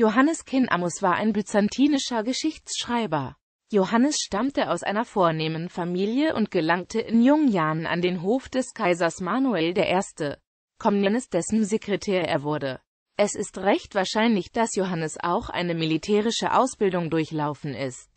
Johannes Cinemus war ein byzantinischer Geschichtsschreiber. Johannes stammte aus einer vornehmen Familie und gelangte in jungen Jahren an den Hof des Kaisers Manuel I. Komnenes dessen Sekretär er wurde. Es ist recht wahrscheinlich, dass Johannes auch eine militärische Ausbildung durchlaufen ist.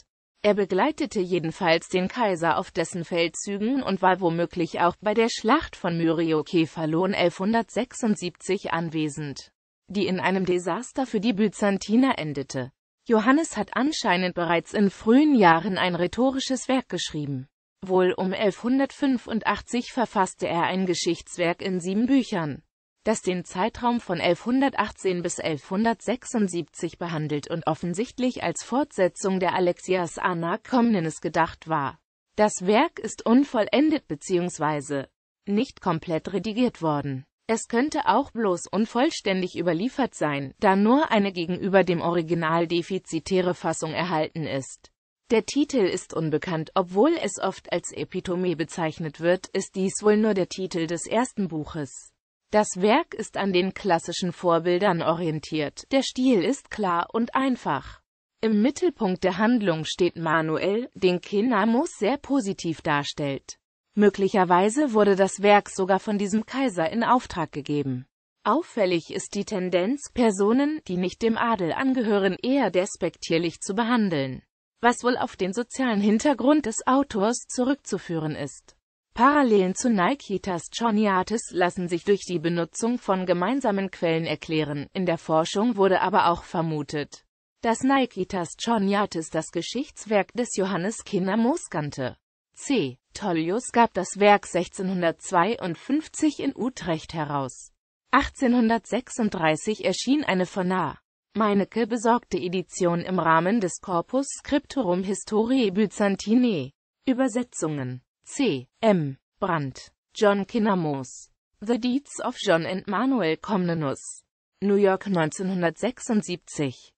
Er begleitete jedenfalls den Kaiser auf dessen Feldzügen und war womöglich auch bei der Schlacht von Myriokephalon 1176 anwesend die in einem Desaster für die Byzantiner endete. Johannes hat anscheinend bereits in frühen Jahren ein rhetorisches Werk geschrieben. Wohl um 1185 verfasste er ein Geschichtswerk in sieben Büchern, das den Zeitraum von 1118 bis 1176 behandelt und offensichtlich als Fortsetzung der Alexias Anna Komnenes gedacht war. Das Werk ist unvollendet bzw. nicht komplett redigiert worden. Es könnte auch bloß unvollständig überliefert sein, da nur eine gegenüber dem Original defizitäre Fassung erhalten ist. Der Titel ist unbekannt, obwohl es oft als Epitome bezeichnet wird, ist dies wohl nur der Titel des ersten Buches. Das Werk ist an den klassischen Vorbildern orientiert, der Stil ist klar und einfach. Im Mittelpunkt der Handlung steht Manuel, den Kinamos sehr positiv darstellt. Möglicherweise wurde das Werk sogar von diesem Kaiser in Auftrag gegeben. Auffällig ist die Tendenz, Personen, die nicht dem Adel angehören, eher despektierlich zu behandeln, was wohl auf den sozialen Hintergrund des Autors zurückzuführen ist. Parallelen zu Nikitas Choniatis lassen sich durch die Benutzung von gemeinsamen Quellen erklären, in der Forschung wurde aber auch vermutet, dass Nikitas Choniatis das Geschichtswerk des Johannes Kinamos kannte. C. Tollius gab das Werk 1652 in Utrecht heraus. 1836 erschien eine von A. Meinecke besorgte Edition im Rahmen des Corpus Scriptorum Historiae Byzantinae. Übersetzungen C. M. Brandt, John Kinamos. The Deeds of John and Manuel Comnenus. New York 1976.